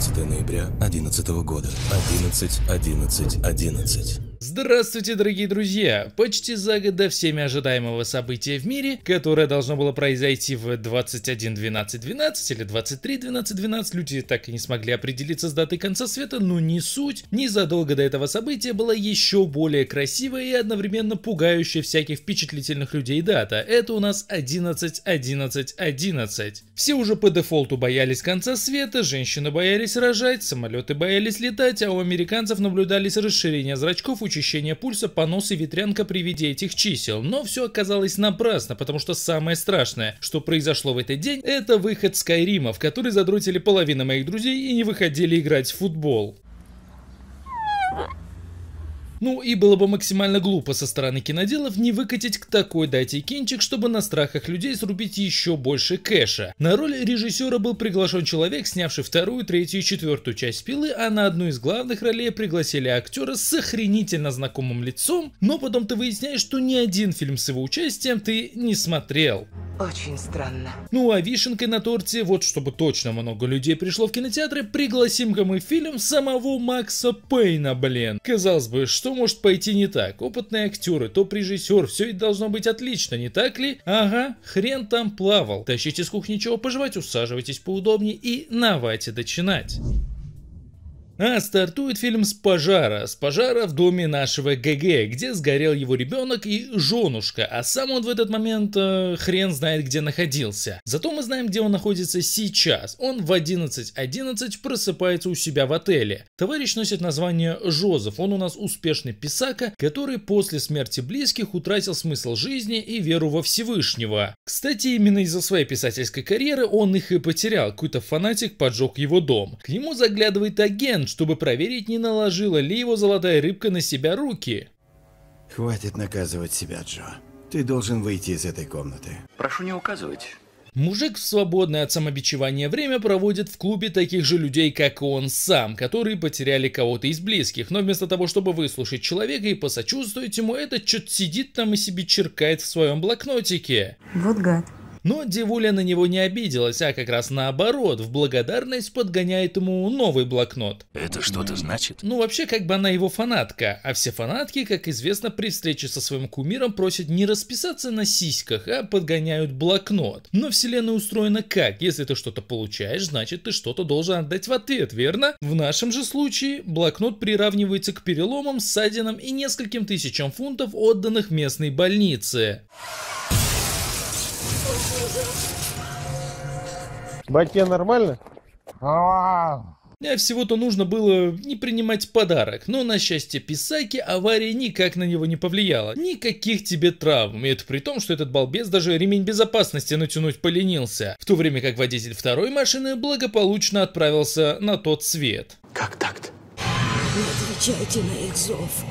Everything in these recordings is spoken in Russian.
11 ноября 2011 года. 11, 11. 11. Здравствуйте, дорогие друзья! Почти за год до всеми ожидаемого события в мире, которое должно было произойти в 21.12.12 или 23.12.12, люди так и не смогли определиться с датой конца света, но не суть. Незадолго до этого события была еще более красивая и одновременно пугающая всяких впечатлительных людей дата. Это у нас 11.11.11. Все уже по дефолту боялись конца света, женщины боялись рожать, самолеты боялись летать, а у американцев наблюдались расширение зрачков у учащение пульса, понос и ветрянка при виде этих чисел. Но все оказалось напрасно, потому что самое страшное, что произошло в этот день, это выход Скайрима, в который задротили половина моих друзей и не выходили играть в футбол. Ну и было бы максимально глупо со стороны киноделов не выкатить к такой дате кинчик, чтобы на страхах людей срубить еще больше кэша. На роль режиссера был приглашен человек, снявший вторую, третью и четвертую часть пилы, а на одну из главных ролей пригласили актера с охренительно знакомым лицом, но потом ты выясняешь, что ни один фильм с его участием ты не смотрел. Очень странно. Ну а вишенкой на торте, вот чтобы точно много людей пришло в кинотеатры, пригласим-ка мы в фильм самого Макса Пейна, блин. Казалось бы, что может пойти не так? Опытные актеры, топ-режиссер, все ведь должно быть отлично, не так ли? Ага, хрен там плавал. Тащите с кухни чего пожевать, усаживайтесь поудобнее и навайте начинать. А стартует фильм с пожара, с пожара в доме нашего ГГ, где сгорел его ребенок и женушка, а сам он в этот момент э, хрен знает где находился. Зато мы знаем, где он находится сейчас. Он в 11.11 .11 просыпается у себя в отеле. Товарищ носит название Жозеф, он у нас успешный писака, который после смерти близких утратил смысл жизни и веру во Всевышнего. Кстати, именно из-за своей писательской карьеры он их и потерял, какой-то фанатик поджег его дом. К нему заглядывает агент, чтобы проверить, не наложила ли его золотая рыбка на себя руки. Хватит наказывать себя, Джо. Ты должен выйти из этой комнаты. Прошу не указывать. Мужик в свободное от самобичевания время проводит в клубе таких же людей, как и он сам, которые потеряли кого-то из близких, но вместо того, чтобы выслушать человека и посочувствовать ему, этот что-то сидит там и себе черкает в своем блокнотике. Вот гад. Но Дивуля на него не обиделась, а как раз наоборот, в благодарность подгоняет ему новый блокнот. Это что-то значит? Ну вообще, как бы она его фанатка, а все фанатки, как известно, при встрече со своим кумиром просят не расписаться на сиськах, а подгоняют блокнот. Но вселенная устроена как? Если ты что-то получаешь, значит ты что-то должен отдать в ответ, верно? В нашем же случае блокнот приравнивается к переломам, ссадинам и нескольким тысячам фунтов, отданных местной больнице. Баке нормально? Мне всего-то нужно было не принимать подарок, но на счастье Писаки авария никак на него не повлияла. Никаких тебе травм, и это при том, что этот балбес даже ремень безопасности натянуть поленился, в то время как водитель второй машины благополучно отправился на тот свет. Как так-то? Не отвечайте на их зов.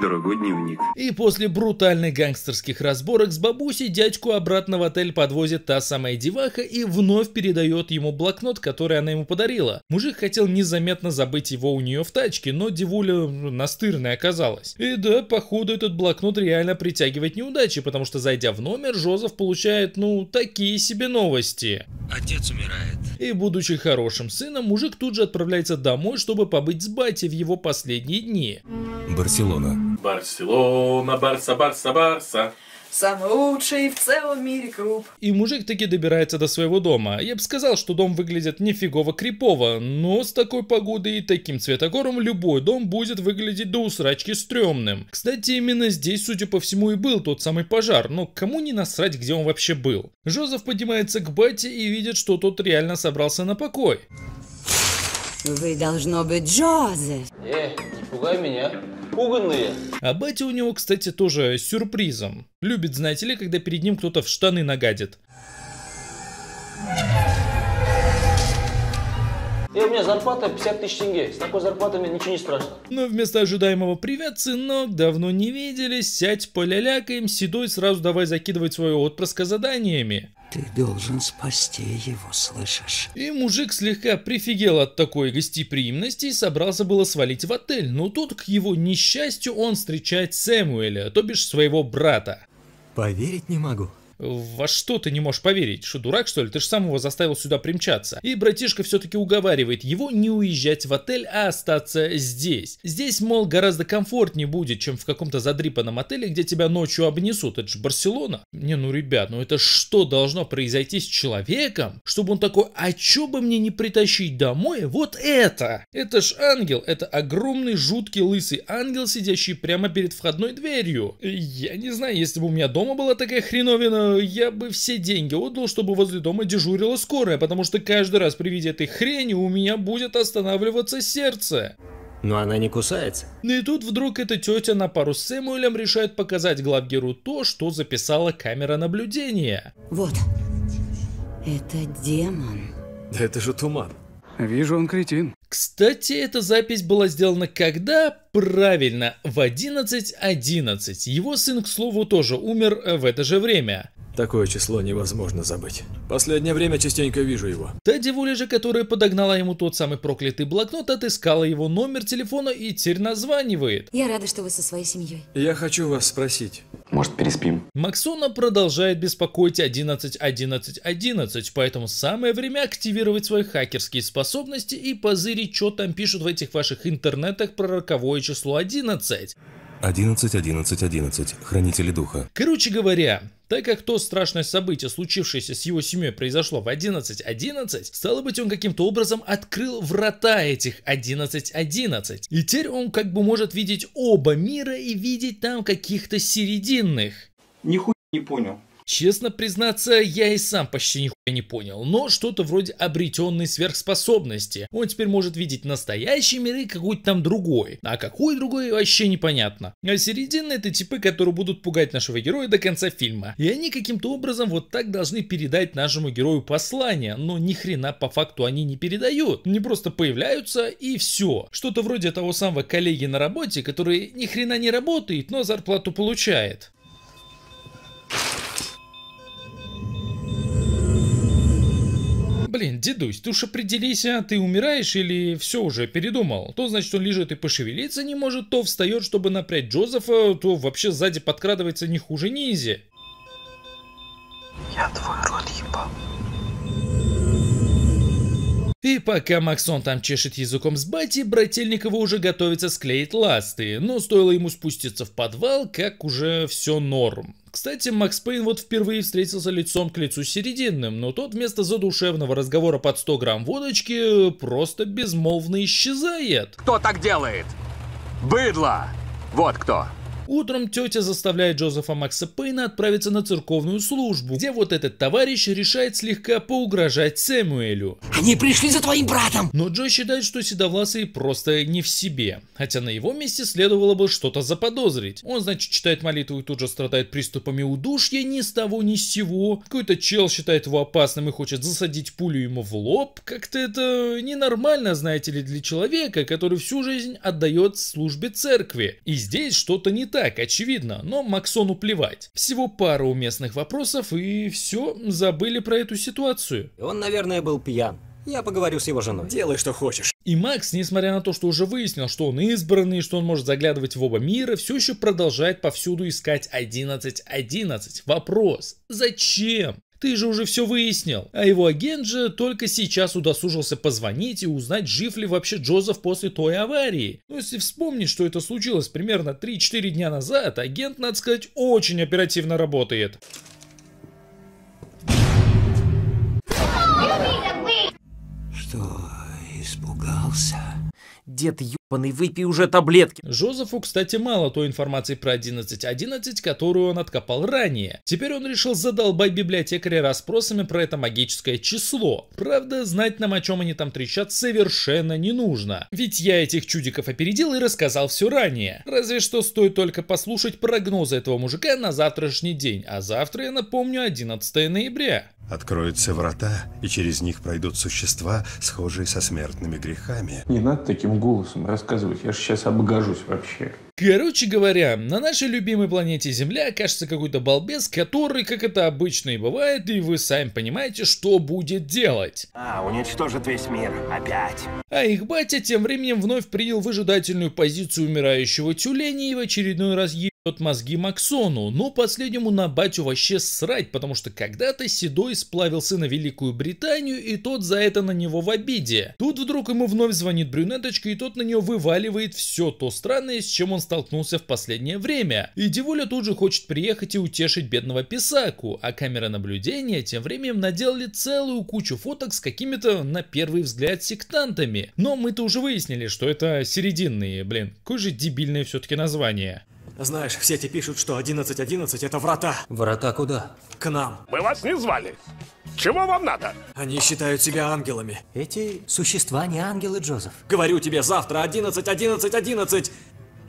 Дорогой дневник. И после брутальных гангстерских разборок с бабусей дядьку обратно в отель подвозит та самая деваха и вновь передает ему блокнот, который она ему подарила. Мужик хотел незаметно забыть его у нее в тачке, но девуля ну, настырная оказалась. И да, походу этот блокнот реально притягивает неудачи, потому что зайдя в номер, Жозеф получает, ну, такие себе новости. Отец умирает. И будучи хорошим сыном, мужик тут же отправляется домой, чтобы побыть с батей в его последние дни. Барселона. Барселона, Барса, Барса, Барса. Самый лучший в целом мире клуб. И мужик таки добирается до своего дома. Я бы сказал, что дом выглядит нифигово крипово, но с такой погодой и таким цветокором любой дом будет выглядеть до усрачки стрёмным. Кстати, именно здесь, судя по всему, и был тот самый пожар, но кому не насрать, где он вообще был. Жозеф поднимается к бате и видит, что тот реально собрался на покой. Вы, должно быть, Джозеф. Э, не пугай меня. Пуганные. А батя у него, кстати, тоже сюрпризом. Любит, знаете ли, когда перед ним кто-то в штаны нагадит. И э, у меня зарплата 50 тысяч тенге. С такой зарплатой мне ничего не страшно. Но ну, вместо ожидаемого «Привет, сынок, давно не виделись, сядь полялякаем», Седой сразу давай закидывать свое отпрыска заданиями. Ты должен спасти его, слышишь? И мужик слегка прифигел от такой гостеприимности и собрался было свалить в отель, но тут, к его несчастью, он встречает Сэмуэля, то бишь своего брата. Поверить не могу. Во что ты не можешь поверить? Что, дурак, что ли? Ты же сам его заставил сюда примчаться. И братишка все-таки уговаривает его не уезжать в отель, а остаться здесь. Здесь, мол, гораздо комфортнее будет, чем в каком-то задрипанном отеле, где тебя ночью обнесут. Это же Барселона. Не, ну, ребят, ну это что должно произойти с человеком, чтобы он такой, а чё бы мне не притащить домой вот это? Это ж ангел, это огромный, жуткий, лысый ангел, сидящий прямо перед входной дверью. Я не знаю, если бы у меня дома была такая хреновина, Э, я бы все деньги отдал, чтобы возле дома дежурила скорая, потому что каждый раз при виде этой хрени у меня будет останавливаться сердце. Но она не кусается. Ну и тут вдруг эта тетя на пару с Сэмуэлем решает показать главгеру то, что записала камера наблюдения. Вот. Это демон. Да это же туман. Вижу, он кретин. Кстати, эта запись была сделана когда? Правильно, в 11.11. .11. Его сын, к слову, тоже умер э, в это же время. Такое число невозможно забыть. Последнее время частенько вижу его. Тедди Вули же, которая подогнала ему тот самый проклятый блокнот, отыскала его номер телефона и теперь названивает. Я рада, что вы со своей семьей. Я хочу вас спросить. Может, переспим? Максона продолжает беспокоить 11 11 11, поэтому самое время активировать свои хакерские способности и позырить, что там пишут в этих ваших интернетах про роковое число 11. 11-11-11. Хранители духа. Короче говоря, так как то страшное событие, случившееся с его семьей, произошло в 11.11, стало быть, он каким-то образом открыл врата этих 11.11. И теперь он как бы может видеть оба мира и видеть там каких-то серединных. Нихуя не понял. Честно признаться, я и сам почти нихуя не понял, но что-то вроде обретенной сверхспособности. Он теперь может видеть настоящие миры и какой-то там другой. А какой другой, вообще непонятно. А серединные это типы, которые будут пугать нашего героя до конца фильма. И они каким-то образом вот так должны передать нашему герою послание, но ни хрена по факту они не передают. Не просто появляются и все. Что-то вроде того самого коллеги на работе, который ни хрена не работает, но зарплату получает. Блин, дедусь, ты уж определись, а ты умираешь или все уже передумал? То значит он лежит и пошевелиться не может, то встает, чтобы напрять Джозефа, то вообще сзади подкрадывается не хуже Низи. Я твой рот ебал. И пока Максон там чешет языком с Бати, Брательникова уже готовится склеить ласты, но стоило ему спуститься в подвал, как уже все норм. Кстати, Макс Пейн вот впервые встретился лицом к лицу с Серединным, но тот вместо задушевного разговора под 100 грамм водочки просто безмолвно исчезает. Кто так делает? Быдло! Вот кто. Утром тетя заставляет Джозефа Макса Пейна отправиться на церковную службу, где вот этот товарищ решает слегка поугрожать Сэмуэлю. Они пришли за твоим братом! Но Джо считает, что Седовласый просто не в себе. Хотя на его месте следовало бы что-то заподозрить. Он, значит, читает молитву и тут же страдает приступами удушья ни с того ни с сего. Какой-то чел считает его опасным и хочет засадить пулю ему в лоб. Как-то это ненормально, знаете ли, для человека, который всю жизнь отдает службе церкви. И здесь что-то не так так очевидно, но Максону плевать. Всего пара уместных вопросов и все, забыли про эту ситуацию. Он, наверное, был пьян. Я поговорю с его женой. Делай, что хочешь. И Макс, несмотря на то, что уже выяснил, что он избранный, что он может заглядывать в оба мира, все еще продолжает повсюду искать 11.11. 11. Вопрос, зачем? Ты же уже все выяснил. А его агент же только сейчас удосужился позвонить и узнать, жив ли вообще Джозеф после той аварии. Но ну, если вспомнить, что это случилось примерно 3-4 дня назад, агент, надо сказать, очень оперативно работает. Что, испугался? Дед ебаный, выпей уже таблетки. Жозефу, кстати, мало той информации про 11.11, которую он откопал ранее. Теперь он решил задолбать библиотекаря расспросами про это магическое число. Правда, знать нам, о чем они там трещат, совершенно не нужно. Ведь я этих чудиков опередил и рассказал все ранее. Разве что стоит только послушать прогнозы этого мужика на завтрашний день, а завтра, я напомню, 11 ноября. Откроются врата, и через них пройдут существа, схожие со смертными грехами. Не надо таким голосом рассказывать, я же сейчас обгажусь вообще. Короче говоря, на нашей любимой планете Земля окажется какой-то балбес, который, как это обычно и бывает, и вы сами понимаете, что будет делать. А, уничтожит весь мир. Опять. А их батя тем временем вновь принял выжидательную позицию умирающего тюленя и в очередной раз ебет мозги Максону, но последнему на батю вообще срать, потому что когда-то Седой сплавил сына Великую Британию, и тот за это на него в обиде. Тут вдруг ему вновь звонит брюнеточка, и тот на нее вываливает все то странное, с чем он столкнулся в последнее время. И Дивуля тут же хочет приехать и утешить бедного Писаку, а камера наблюдения тем временем наделали целую кучу фоток с какими-то, на первый взгляд, сектантами. Но мы-то уже выяснили, что это серединные, блин, какое же дебильное все-таки название. Знаешь, все эти пишут, что 11.11 это врата. Врата куда? К нам. Мы вас не звали. Чего вам надо? Они считают себя ангелами. Эти существа не ангелы, Джозеф. Говорю тебе, завтра 11.11.11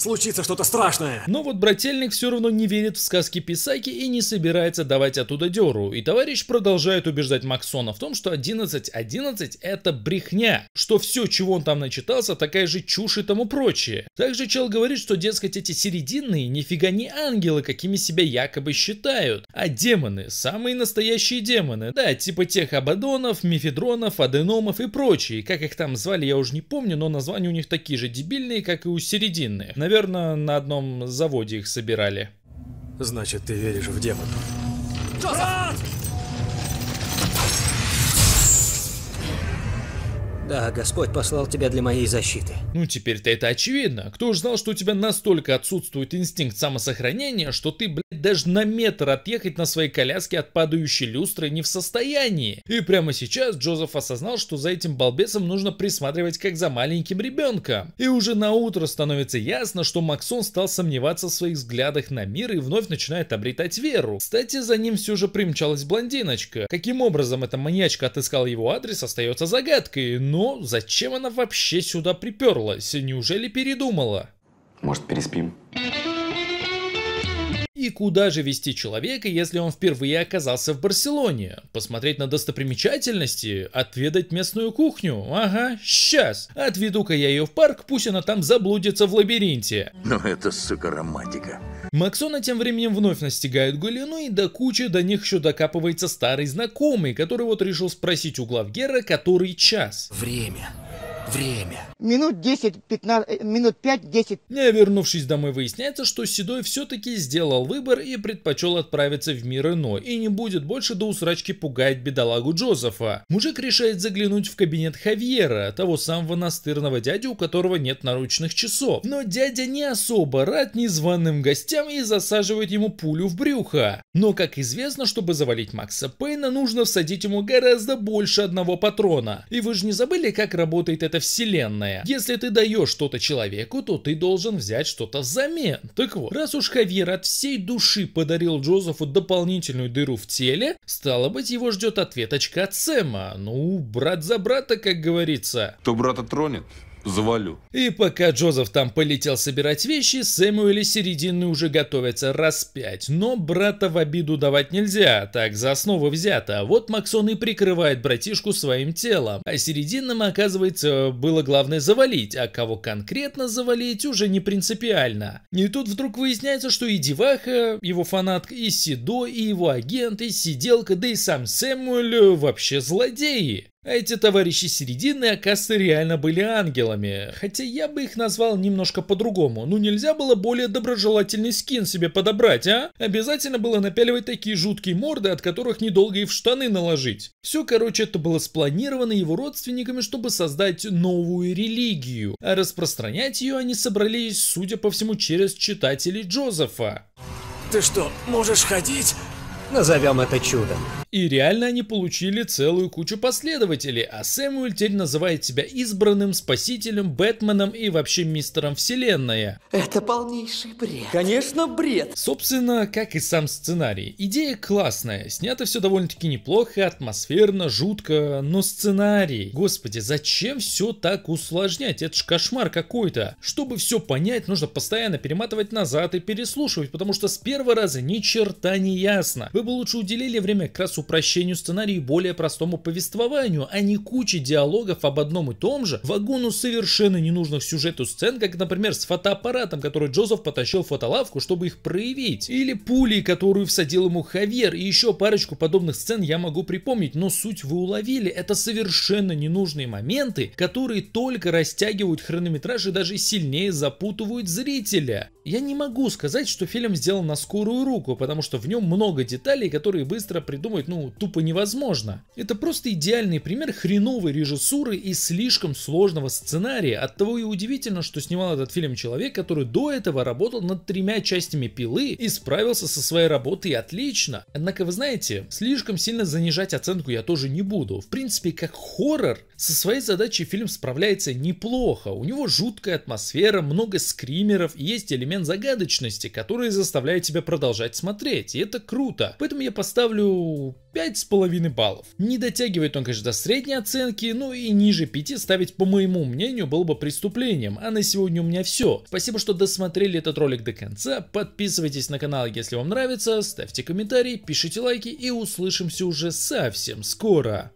случится что-то страшное. Но вот брательник все равно не верит в сказки Писаки и не собирается давать оттуда деру. И товарищ продолжает убеждать Максона в том, что 11.11 это брехня, что все, чего он там начитался, такая же чушь и тому прочее. Также Чел говорит, что, дескать, эти серединные нифига не ангелы, какими себя якобы считают, а демоны, самые настоящие демоны. Да, типа тех Абадонов, Мефедронов, Аденомов и прочие. Как их там звали, я уже не помню, но названия у них такие же дебильные, как и у серединных. Наверное, на одном заводе их собирали. Значит, ты веришь в демонов? Джозеф! Да, Господь послал тебя для моей защиты. Ну, теперь-то это очевидно. Кто ж знал, что у тебя настолько отсутствует инстинкт самосохранения, что ты, блядь, даже на метр отъехать на своей коляске от падающей люстры не в состоянии. И прямо сейчас Джозеф осознал, что за этим балбесом нужно присматривать как за маленьким ребенком. И уже на утро становится ясно, что Максон стал сомневаться в своих взглядах на мир и вновь начинает обретать веру. Кстати, за ним все же примчалась блондиночка. Каким образом эта маньячка отыскала его адрес, остается загадкой. Но зачем она вообще сюда приперлась? Неужели передумала? Может, переспим? Thank и куда же вести человека, если он впервые оказался в Барселоне? Посмотреть на достопримечательности? Отведать местную кухню? Ага, сейчас. Отведу-ка я ее в парк, пусть она там заблудится в лабиринте. Ну это, сука, романтика. Максона тем временем вновь настигают Галину и до кучи до них еще докапывается старый знакомый, который вот решил спросить у главгера, который час. Время. Время. Минут 10, 15, э, минут 5-10. Не вернувшись домой, выясняется, что Седой все-таки сделал выбор и предпочел отправиться в мир иной и не будет больше до усрачки пугать бедолагу Джозефа. Мужик решает заглянуть в кабинет Хавьера, того самого настырного дяди, у которого нет наручных часов. Но дядя не особо рад незваным гостям и засаживает ему пулю в брюхо. Но, как известно, чтобы завалить Макса Пейна, нужно всадить ему гораздо больше одного патрона. И вы же не забыли, как работает эта вселенная? главное. Если ты даешь что-то человеку, то ты должен взять что-то взамен. Так вот, раз уж Хавьер от всей души подарил Джозефу дополнительную дыру в теле, стало быть, его ждет ответочка от Сэма. Ну, брат за брата, как говорится. Кто брата тронет, завалю. И пока Джозеф там полетел собирать вещи, Сэмюэль и Середины уже готовятся распять. Но брата в обиду давать нельзя, так за основу взято. А вот Максон и прикрывает братишку своим телом. А Серединным, оказывается, было главное завалить, а кого конкретно завалить уже не принципиально. И тут вдруг выясняется, что и Диваха его фанатка, и Сидо, и его агент, и Сиделка, да и сам Сэмюэль вообще злодеи. Эти товарищи Середины, оказывается, реально были ангелами, хотя я бы их назвал немножко по-другому. Ну нельзя было более доброжелательный скин себе подобрать, а? Обязательно было напяливать такие жуткие морды, от которых недолго и в штаны наложить. Все, короче, это было спланировано его родственниками, чтобы создать новую религию, а распространять ее они собрались, судя по всему, через читателей Джозефа. Ты что, можешь ходить? Назовем это чудом. И реально они получили целую кучу последователей, а Сэмюэль теперь называет себя избранным, спасителем, Бэтменом и вообще мистером вселенная. Это полнейший бред. Конечно, бред. Собственно, как и сам сценарий. Идея классная, снято все довольно-таки неплохо, атмосферно, жутко, но сценарий. Господи, зачем все так усложнять? Это ж кошмар какой-то. Чтобы все понять, нужно постоянно перематывать назад и переслушивать, потому что с первого раза ни черта не ясно. Вы бы лучше уделили время красоте сейчас упрощению сценария и более простому повествованию, а не куче диалогов об одном и том же, вагону совершенно ненужных сюжету сцен, как, например, с фотоаппаратом, который Джозеф потащил в фотолавку, чтобы их проявить, или пулей, которую всадил ему Хавьер, и еще парочку подобных сцен я могу припомнить, но суть вы уловили, это совершенно ненужные моменты, которые только растягивают хронометраж и даже сильнее запутывают зрителя. Я не могу сказать, что фильм сделан на скорую руку, потому что в нем много деталей, которые быстро придумают сделать ну тупо невозможно. Это просто идеальный пример хреновой режиссуры и слишком сложного сценария. От того и удивительно, что снимал этот фильм человек, который до этого работал над тремя частями пилы и справился со своей работой отлично. Однако вы знаете, слишком сильно занижать оценку я тоже не буду. В принципе, как хоррор, со своей задачей фильм справляется неплохо, у него жуткая атмосфера, много скримеров и есть элемент загадочности, который заставляет тебя продолжать смотреть, и это круто. Поэтому я поставлю 5,5 баллов. Не дотягивает он, конечно, до средней оценки, ну и ниже 5 ставить, по моему мнению, было бы преступлением. А на сегодня у меня все. Спасибо, что досмотрели этот ролик до конца. Подписывайтесь на канал, если вам нравится, ставьте комментарии, пишите лайки и услышимся уже совсем скоро.